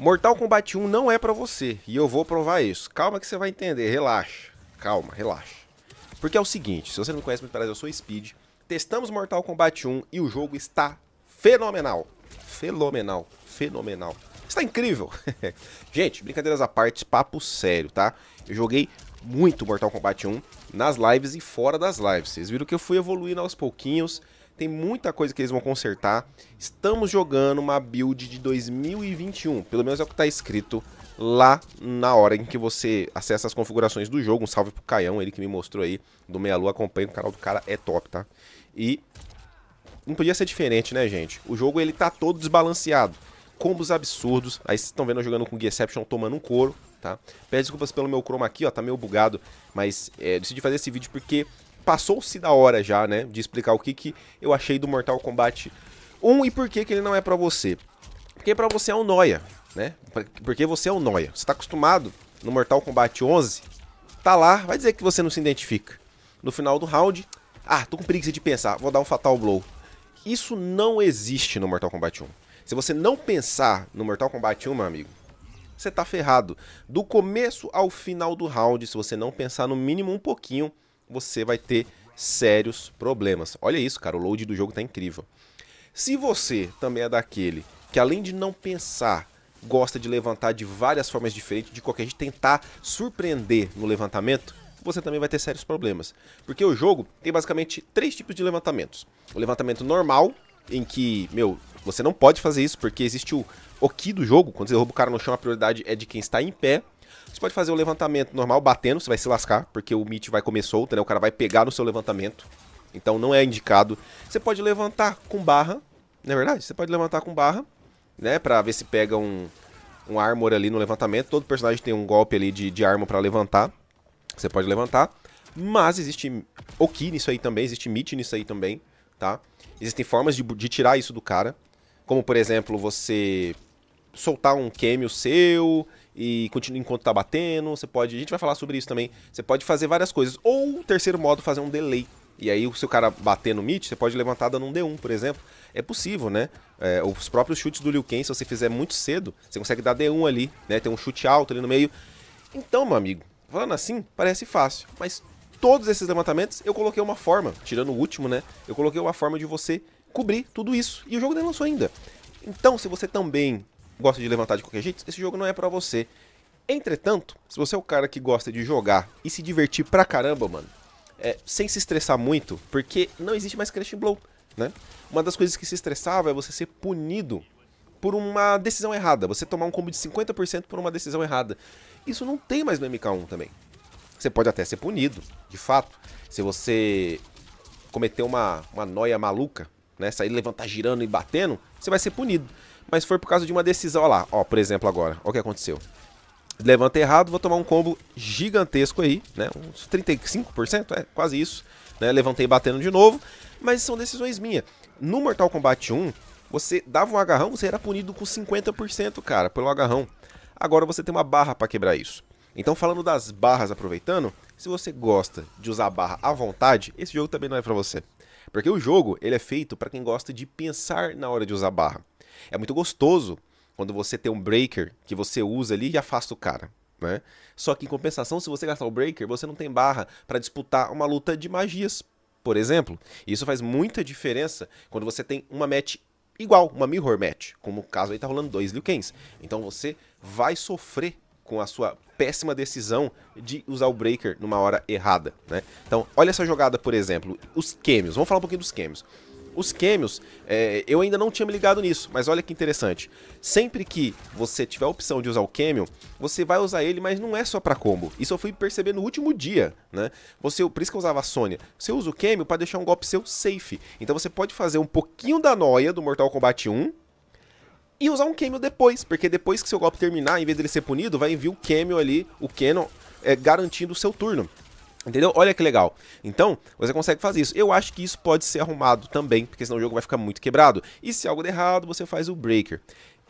Mortal Kombat 1 não é para você, e eu vou provar isso. Calma que você vai entender, relaxa. Calma, relaxa. Porque é o seguinte, se você não conhece, me parece, eu sou Speed. Testamos Mortal Kombat 1 e o jogo está fenomenal. Fenomenal, fenomenal. Está incrível. Gente, brincadeiras à parte, papo sério, tá? Eu joguei muito Mortal Kombat 1 nas lives e fora das lives. Vocês viram que eu fui evoluindo aos pouquinhos. Tem muita coisa que eles vão consertar. Estamos jogando uma build de 2021. Pelo menos é o que está escrito lá na hora em que você acessa as configurações do jogo. Um salve pro Caião, ele que me mostrou aí do Meia Lua. Acompanha o canal do cara, é top, tá? E não podia ser diferente, né, gente? O jogo ele tá todo desbalanceado. Combos absurdos. Aí vocês estão vendo eu jogando com Gearception tomando um couro, tá? Peço desculpas pelo meu chroma aqui, ó, tá meio bugado, mas é, decidi fazer esse vídeo porque passou-se da hora já, né, de explicar o que, que eu achei do Mortal Kombat 1 e por que, que ele não é para você. Porque para você é um noia, né? Porque você é um noia. Você tá acostumado no Mortal Kombat 11, tá lá, vai dizer que você não se identifica. No final do round, ah, tô com preguiça de pensar, vou dar um fatal blow. Isso não existe no Mortal Kombat 1. Se você não pensar no Mortal Kombat 1, meu amigo, você tá ferrado. Do começo ao final do round, se você não pensar no mínimo um pouquinho, você vai ter sérios problemas. Olha isso, cara, o load do jogo tá incrível. Se você também é daquele que além de não pensar, gosta de levantar de várias formas diferentes, de qualquer jeito tentar surpreender no levantamento, você também vai ter sérios problemas. Porque o jogo tem basicamente três tipos de levantamentos. O levantamento normal, em que, meu, você não pode fazer isso porque existe o Oki do jogo, quando você derruba o cara no chão, a prioridade é de quem está em pé. Você pode fazer o levantamento normal, batendo, você vai se lascar, porque o Meat vai comer solto, né? O cara vai pegar no seu levantamento. Então não é indicado. Você pode levantar com barra, não é verdade? Você pode levantar com barra, né? Pra ver se pega um, um armor ali no levantamento. Todo personagem tem um golpe ali de, de arma para levantar. Você pode levantar. Mas existe Oki nisso aí também, existe Meat nisso aí também, tá? Existem formas de, de tirar isso do cara. Como, por exemplo, você soltar um cameo seu, e continua enquanto tá batendo. Você pode. A gente vai falar sobre isso também. Você pode fazer várias coisas. Ou o terceiro modo, fazer um delay. E aí, se o cara bater no mid, você pode levantar dando um D1, por exemplo. É possível, né? É, os próprios chutes do Liu Kang, se você fizer muito cedo, você consegue dar D1 ali, né? Tem um chute alto ali no meio. Então, meu amigo, falando assim, parece fácil. Mas todos esses levantamentos, eu coloquei uma forma, tirando o último, né? Eu coloquei uma forma de você cobrir tudo isso. E o jogo nem lançou ainda. Então, se você também gosta de levantar de qualquer jeito, esse jogo não é para você. Entretanto, se você é o cara que gosta de jogar e se divertir pra caramba, mano, é, sem se estressar muito, porque não existe mais Crash Blow, né? Uma das coisas que se estressava é você ser punido por uma decisão errada, você tomar um combo de 50% por uma decisão errada. Isso não tem mais no MK1 também. Você pode até ser punido, de fato, se você cometer uma, uma noia maluca, né? Sair levantar girando e batendo, você vai ser punido mas foi por causa de uma decisão. Olha lá, ó, por exemplo, agora. Olha o que aconteceu. Levanta errado, vou tomar um combo gigantesco aí, né? Uns 35%, é quase isso. Né? Levantei batendo de novo, mas são decisões minhas. No Mortal Kombat 1, você dava um agarrão, você era punido com 50%, cara, pelo agarrão. Agora você tem uma barra para quebrar isso. Então, falando das barras, aproveitando, se você gosta de usar barra à vontade, esse jogo também não é para você. Porque o jogo, ele é feito para quem gosta de pensar na hora de usar barra. É muito gostoso quando você tem um breaker que você usa ali e afasta o cara. Né? Só que em compensação, se você gastar o breaker, você não tem barra para disputar uma luta de magias, por exemplo. E isso faz muita diferença quando você tem uma match igual, uma mirror match, como o caso aí tá rolando dois Liu Kangs. Então você vai sofrer com a sua péssima decisão de usar o breaker numa hora errada, né? Então, olha essa jogada, por exemplo, os Kemios. Vamos falar um pouquinho dos Kemios. Os quêmios é, eu ainda não tinha me ligado nisso, mas olha que interessante. Sempre que você tiver a opção de usar o quêmio você vai usar ele, mas não é só para combo. Isso eu fui perceber no último dia, né? Você, por isso que eu usava a Sônia. Você usa o quêmio para deixar um golpe seu safe. Então você pode fazer um pouquinho da noia do Mortal Kombat 1, e usar um quêmio depois, porque depois que seu golpe terminar, em vez dele ser punido, vai enviar o quêmio ali, o Canon, é, garantindo o seu turno. Entendeu? Olha que legal. Então, você consegue fazer isso. Eu acho que isso pode ser arrumado também, porque senão o jogo vai ficar muito quebrado. E se algo der errado, você faz o breaker.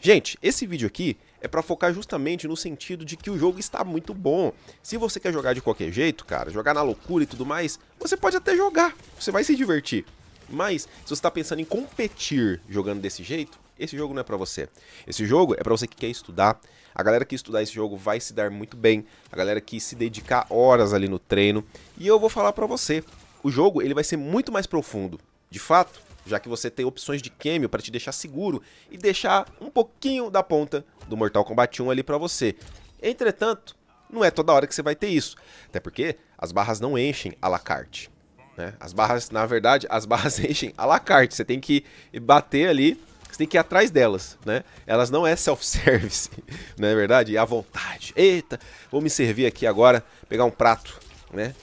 Gente, esse vídeo aqui é para focar justamente no sentido de que o jogo está muito bom. Se você quer jogar de qualquer jeito, cara, jogar na loucura e tudo mais, você pode até jogar, você vai se divertir. Mas, se você está pensando em competir jogando desse jeito, esse jogo não é para você. Esse jogo é para você que quer estudar. A galera que estudar esse jogo vai se dar muito bem. A galera que se dedicar horas ali no treino. E eu vou falar para você, o jogo ele vai ser muito mais profundo. De fato, já que você tem opções de cameo para te deixar seguro e deixar um pouquinho da ponta do Mortal Kombat 1 ali para você. Entretanto, não é toda hora que você vai ter isso, até porque as barras não enchem à la carte. Né? As barras, na verdade, as barras enchem à la carte, você tem que bater ali você tem que ir atrás delas, né? Elas não é self-service, não é verdade? É à vontade. Eita, vou me servir aqui agora, pegar um prato, né?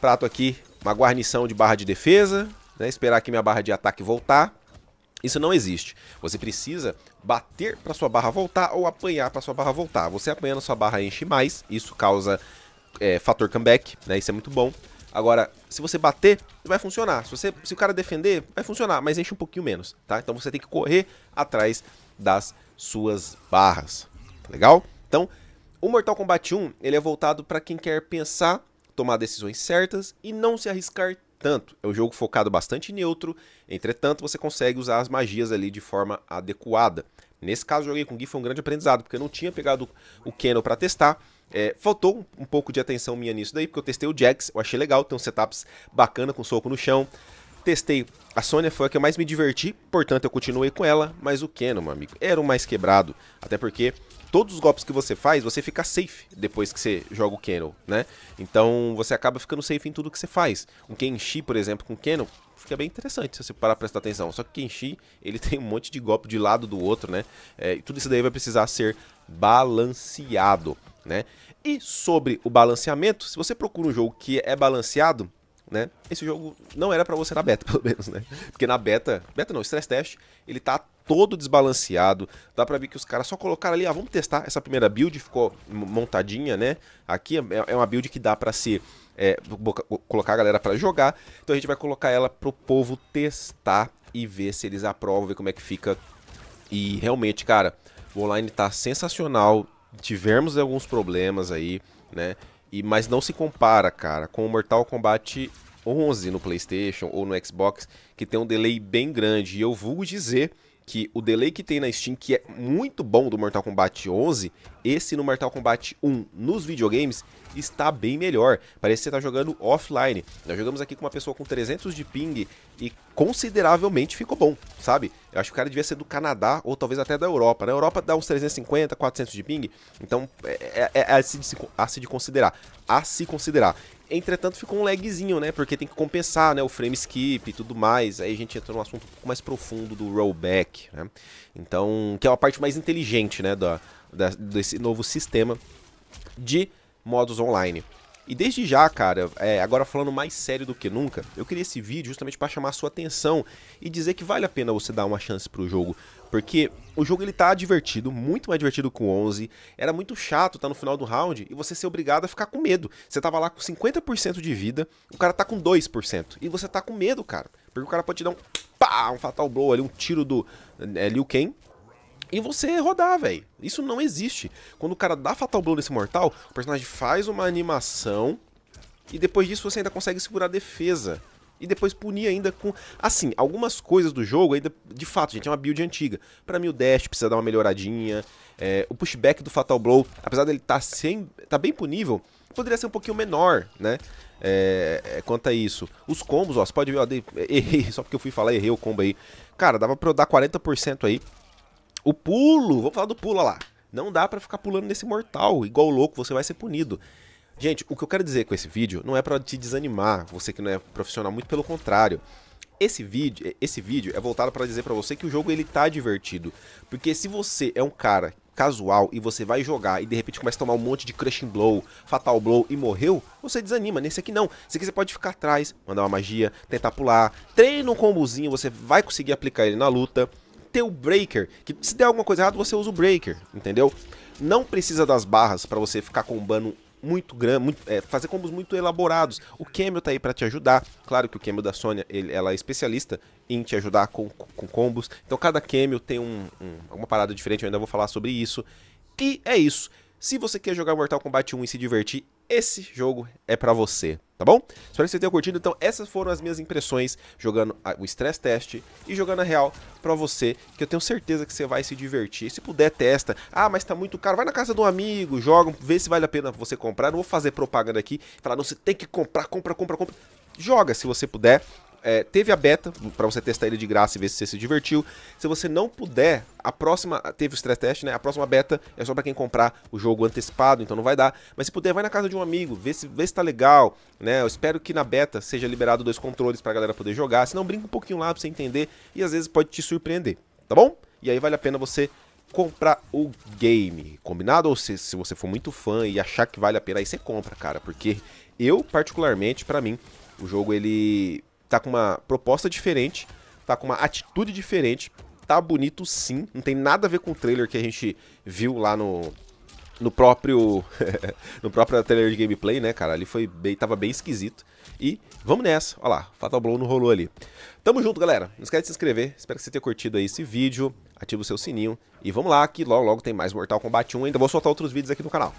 Prato aqui, uma guarnição de barra de defesa, né? Esperar que minha barra de ataque voltar. Isso não existe. Você precisa bater para sua barra voltar ou apanhar para sua barra voltar. Você apanhando sua barra enche mais, isso causa é, fator comeback, né? Isso é muito bom. Agora, se você bater, vai funcionar. Se, você, se o cara defender, vai funcionar, mas enche um pouquinho menos, tá? Então você tem que correr atrás das suas barras, tá legal? Então, o Mortal Kombat 1, ele é voltado para quem quer pensar, tomar decisões certas e não se arriscar tanto. É um jogo focado bastante neutro, entretanto você consegue usar as magias ali de forma adequada. Nesse caso, joguei com o Gui, foi um grande aprendizado, porque eu não tinha pegado o Keno para testar. É, faltou um pouco de atenção minha nisso daí, porque eu testei o Jax, eu achei legal, tem uns setups bacana com soco no chão testei. A Sônia foi a que eu mais me diverti, portanto eu continuei com ela, mas o Canon, meu amigo, era o mais quebrado. Até porque todos os golpes que você faz, você fica safe depois que você joga o Canon, né? Então você acaba ficando safe em tudo que você faz. Um Kenshi, por exemplo, com Canon, fica bem interessante se você parar pra prestar atenção. Só que o Kenshi, ele tem um monte de golpe de lado do outro, né? É, e tudo isso daí vai precisar ser balanceado, né? E sobre o balanceamento, se você procura um jogo que é balanceado, né? Esse jogo não era para você na beta, pelo menos, né? Porque na beta, beta não, stress test, ele tá todo desbalanceado. Dá para ver que os caras só colocaram ali, ah, vamos testar essa primeira build, ficou montadinha, né? Aqui é, é uma build que dá para ser é, colocar a galera para jogar. Então a gente vai colocar ela pro povo testar e ver se eles aprovam, ver como é que fica. E realmente, cara, o online tá sensacional. Tivemos alguns problemas aí, né? E, mas não se compara, cara, com o Mortal Kombat 11 no PlayStation ou no Xbox, que tem um delay bem grande. E eu vou dizer que o delay que tem na Steam, que é muito bom do Mortal Kombat 11, esse no Mortal Kombat 1 nos videogames está bem melhor. Parece que você está jogando offline. Nós jogamos aqui com uma pessoa com 300 de ping e consideravelmente ficou bom, sabe? Eu acho que o cara devia ser do Canadá ou talvez até da Europa. Na Europa dá uns 350, 400 de ping, então é, é, é a, se, a se de considerar. A se considerar. Entretanto, ficou um lagzinho, né? Porque tem que compensar, né? O frame skip e tudo mais. Aí a gente entra num assunto um pouco mais profundo do rollback, né? Então, que é uma parte mais inteligente, né? Da, da desse novo sistema de modos online. E desde já, cara, é, agora falando mais sério do que nunca, eu queria esse vídeo justamente para chamar a sua atenção e dizer que vale a pena você dar uma chance pro jogo, porque o jogo ele tá divertido, muito mais divertido com 11, era muito chato tá no final do round e você ser obrigado a ficar com medo. Você tava lá com 50% de vida, o cara tá com 2% e você tá com medo, cara, porque o cara pode te dar um pá, um fatal blow ali, um tiro do é, Liu Kang em você rodar, velho. Isso não existe. Quando o cara dá Fatal Blow nesse mortal, o personagem faz uma animação e depois disso você ainda consegue segurar a defesa. E depois punir ainda com. Assim, algumas coisas do jogo ainda. De fato, gente, é uma build antiga. Para mim, o dash precisa dar uma melhoradinha. É, o pushback do Fatal Blow, apesar dele estar tá sem. tá bem punível, poderia ser um pouquinho menor, né? É, é, quanto a isso. Os combos, ó, você pode ver, ó, errei, só porque eu fui falar, errei o combo aí. Cara, dava pra eu dar 40% aí. O pulo, vamos falar do pulo olha lá. Não dá para ficar pulando nesse mortal, igual louco, você vai ser punido. Gente, o que eu quero dizer com esse vídeo não é para te desanimar, você que não é profissional, muito pelo contrário. Esse vídeo, esse vídeo é voltado para dizer para você que o jogo ele tá divertido, porque se você é um cara casual e você vai jogar e de repente começa a tomar um monte de crushing blow, fatal blow e morreu, você desanima. Nesse aqui não. Esse aqui você pode ficar atrás, mandar uma magia, tentar pular, treina um combozinho, você vai conseguir aplicar ele na luta ter o breaker, que se der alguma coisa errada você usa o breaker, entendeu? Não precisa das barras para você ficar combando muito grande, é, fazer combos muito elaborados. O Camel tá aí para te ajudar. Claro que o Camel da Sônia, ela é especialista em te ajudar com, com combos. Então cada Camel tem um, um, uma parada diferente, eu ainda vou falar sobre isso. E é isso. Se você quer jogar Mortal Kombat 1 e se divertir, esse jogo é para você tá bom? Espero que você tenha curtido. Então, essas foram as minhas impressões jogando o stress test e jogando a real pra você, que eu tenho certeza que você vai se divertir. Se puder, testa. Ah, mas tá muito caro. Vai na casa de um amigo, joga, vê se vale a pena você comprar. Não vou fazer propaganda aqui, falar, não, você tem que comprar, compra, compra, compra. Joga se você puder é, teve a beta para você testar ele de graça e ver se você se divertiu. Se você não puder, a próxima teve o stress test, né? A próxima beta é só para quem comprar o jogo antecipado, então não vai dar. Mas se puder, vai na casa de um amigo, vê se vê se tá legal, né? Eu espero que na beta seja liberado dois controles para a galera poder jogar. Se não, brinca um pouquinho lá para você entender e às vezes pode te surpreender, tá bom? E aí vale a pena você comprar o game, combinado? Ou se, se você for muito fã e achar que vale a pena, aí você compra, cara, porque eu particularmente, para mim, o jogo ele tá com uma proposta diferente, tá com uma atitude diferente, tá bonito sim, não tem nada a ver com o trailer que a gente viu lá no no próprio no próprio trailer de gameplay, né, cara? Ali foi bem, tava bem esquisito. E vamos nessa. Olha lá, Fatal Blow não rolou ali. Tamo junto, galera. Não esquece de se inscrever. Espero que você tenha curtido aí esse vídeo. Ativa o seu sininho. E vamos lá, que logo logo tem mais Mortal Kombat 1. Ainda então vou soltar outros vídeos aqui no canal.